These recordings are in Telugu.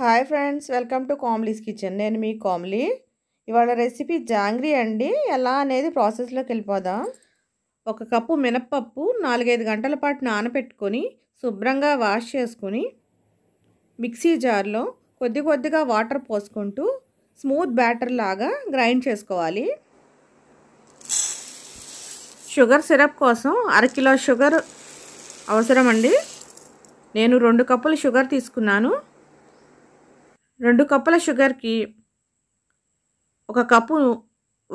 hi friends welcome to Kamli's kitchen నేను మీ కామ్లీ ఇవాళ రెసిపీ జాంగ్రీ అండి ఎలా అనేది ప్రాసెస్లోకి వెళ్ళిపోదాం ఒక కప్పు మినప్పప్పు నాలుగైదు గంటల పాటు నానబెట్టుకొని శుభ్రంగా వాష్ చేసుకుని మిక్సీ జార్లో కొద్ది కొద్దిగా వాటర్ పోసుకుంటూ స్మూత్ బ్యాటర్ లాగా గ్రైండ్ చేసుకోవాలి షుగర్ సిరప్ కోసం అరకిలో షుగర్ అవసరమండి నేను రెండు కప్పులు షుగర్ తీసుకున్నాను రెండు కప్పుల షుగర్కి ఒక కప్పు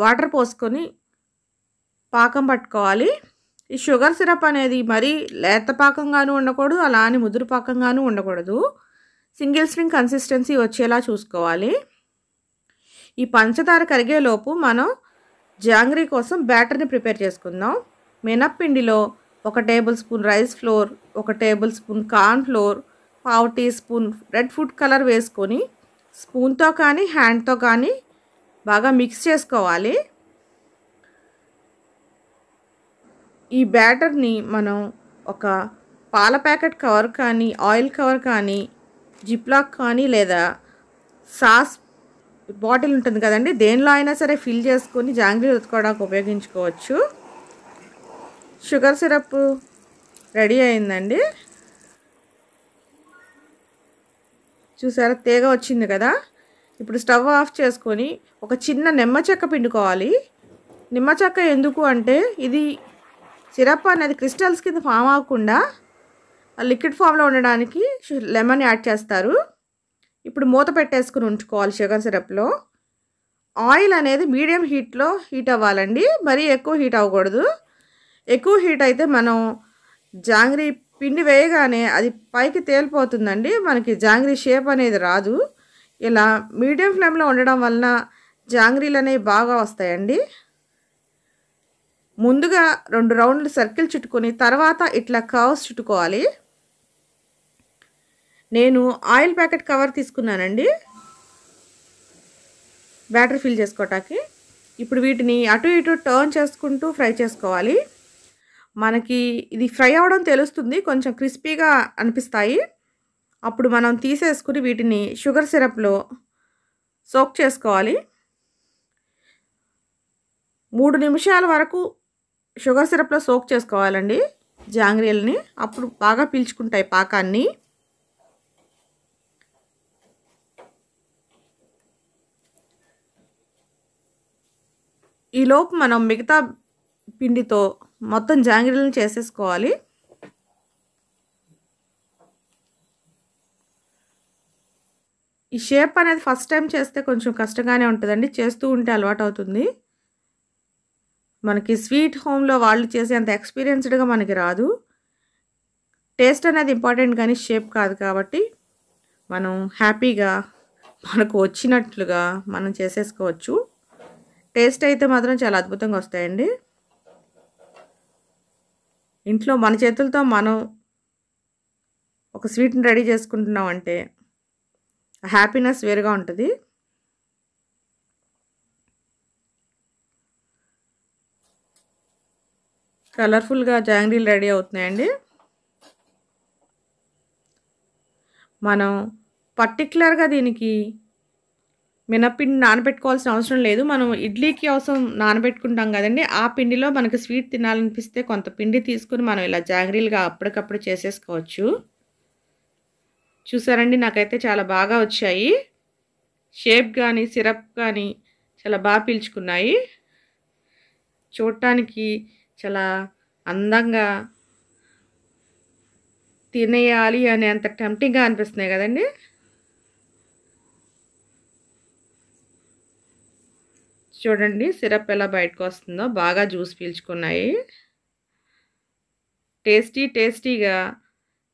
వాటర్ పోసుకొని పాకం పట్టుకోవాలి ఈ షుగర్ సిరప్ అనేది మరీ లేత పాకంగాను ఉండకూడదు అలా అని ముదురు పాకంగాను ఉండకూడదు సింగిల్ స్ట్రింగ్ కన్సిస్టెన్సీ వచ్చేలా చూసుకోవాలి ఈ పంచదార కరిగేలోపు మనం జాంగ్రీ కోసం బ్యాటర్ని ప్రిపేర్ చేసుకుందాం మినప్పిండిలో ఒక టేబుల్ స్పూన్ రైస్ ఫ్లోర్ ఒక టేబుల్ స్పూన్ కార్న్ ఫ్లోర్ పావు teaspoon red food colour వేసుకొని స్పూన్తో కానీ హ్యాండ్తో కానీ బాగా మిక్స్ చేసుకోవాలి ఈ బ్యాటర్ని మనం ఒక పాల ప్యాకెట్ కవర్ కానీ ఆయిల్ కవర్ కానీ జిప్లాక్ కానీ లేదా సాస్ బాటిల్ ఉంటుంది కదండి దేనిలో అయినా సరే ఫిల్ చేసుకొని జాంగ్రీ ఉతుకోవడానికి ఉపయోగించుకోవచ్చు షుగర్ సిరప్ రెడీ అయిందండి చూసారా తీగ వచ్చింది కదా ఇప్పుడు స్టవ్ ఆఫ్ చేసుకొని ఒక చిన్న నిమ్మ చెక్క పిండుకోవాలి నిమ్మ చెక్క ఎందుకు అంటే ఇది సిరప్ అనేది క్రిస్టల్స్ కింద ఫామ్ అవ్వకుండా లిక్విడ్ ఫామ్లో ఉండడానికి లెమన్ యాడ్ చేస్తారు ఇప్పుడు మూత పెట్టేసుకుని ఉంచుకోవాలి షుగర్ సిరప్లో ఆయిల్ అనేది మీడియం హీట్లో హీట్ అవ్వాలండి మరీ ఎక్కువ హీట్ అవ్వకూడదు ఎక్కువ హీట్ అయితే మనం జాంగ్రీ పిండి వేయగానే అది పైకి తేలిపోతుందండి మనకి జాంగ్రీ షేప్ అనేది రాదు ఇలా మీడియం ఫ్లేమ్లో ఉండడం వలన జాంగ్రీలు అనేవి బాగా వస్తాయండి ముందుగా రెండు రౌండ్లు సర్కిల్ చుట్టుకొని తర్వాత ఇట్లా కవర్స్ చుట్టుకోవాలి నేను ఆయిల్ ప్యాకెట్ కవర్ తీసుకున్నానండి బ్యాటర్ ఫిల్ చేసుకోవటానికి ఇప్పుడు వీటిని అటు ఇటు టర్న్ చేసుకుంటూ ఫ్రై చేసుకోవాలి మనకి ఇది ఫ్రై అవడం తెలుస్తుంది కొంచెం క్రిస్పీగా అనిపిస్తాయి అప్పుడు మనం తీసేసుకుని వీటిని షుగర్ సిరప్లో సోక్ చేసుకోవాలి మూడు నిమిషాల వరకు షుగర్ సిరప్లో సోక్ చేసుకోవాలండి జాంగ్రీలని అప్పుడు బాగా పీల్చుకుంటాయి పాకాన్ని ఈలోపు మనం మిగతా పిండితో మొత్తం జాంగిరీలను చేసేసుకోవాలి ఈ షేప్ అనేది ఫస్ట్ టైం చేస్తే కొంచెం కష్టంగానే ఉంటుందండి చేస్తూ ఉంటే అలవాటు అవుతుంది మనకి స్వీట్ హోమ్లో వాళ్ళు చేసే అంత ఎక్స్పీరియన్స్డ్గా మనకి రాదు టేస్ట్ అనేది ఇంపార్టెంట్ కానీ షేప్ కాదు కాబట్టి మనం హ్యాపీగా మనకు వచ్చినట్లుగా మనం చేసేసుకోవచ్చు టేస్ట్ అయితే మాత్రం చాలా అద్భుతంగా వస్తాయండి ఇంట్లో మన చేతులతో మనం ఒక స్వీట్ని రెడీ చేసుకుంటున్నాం అంటే హ్యాపీనెస్ వేరుగా ఉంటుంది కలర్ఫుల్గా జాంగ్రీలు రెడీ అవుతున్నాయండి మనం పర్టికులర్గా దీనికి మినపిండి నానబెట్టుకోవాల్సిన అవసరం లేదు మనం ఇడ్లీకి అవసరం నానబెట్టుకుంటాం కదండి ఆ పిండిలో మనకు స్వీట్ తినాలనిపిస్తే కొంత పిండి తీసుకుని మనం ఇలా జాగ్రీలుగా అప్పటికప్పుడు చేసేసుకోవచ్చు చూసారండి నాకైతే చాలా బాగా వచ్చాయి షేప్ కానీ సిరప్ కానీ చాలా బాగా పీల్చుకున్నాయి చూడటానికి చాలా అందంగా తినేయాలి అనేంత టెంప్టింగ్గా అనిపిస్తున్నాయి కదండి చూడండి సిరప్ ఎలా బయటకు వస్తుందో బాగా జ్యూస్ పీల్చుకున్నాయి టేస్టీ టేస్టీగా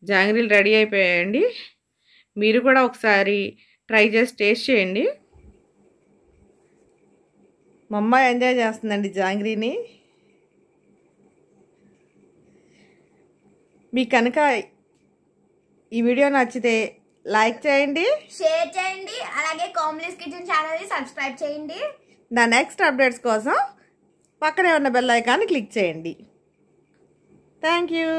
జాంగ్రీలు రెడీ అయిపోయాయండి మీరు కూడా ఒకసారి ట్రై చేసి టేస్ట్ చేయండి మా ఎంజాయ్ చేస్తుందండి జాంగ్రీని మీ కనుక ఈ వీడియో నచ్చితే లైక్ చేయండి షేర్ చేయండి అలాగే కామ్లెస్ కిచెన్ ఛానల్ని సబ్స్క్రైబ్ చేయండి నా నెక్స్ట్ అప్డేట్స్ కోసం పక్కనే ఉన్న బెల్ ఐకాన్ని క్లిక్ చేయండి థ్యాంక్ యూ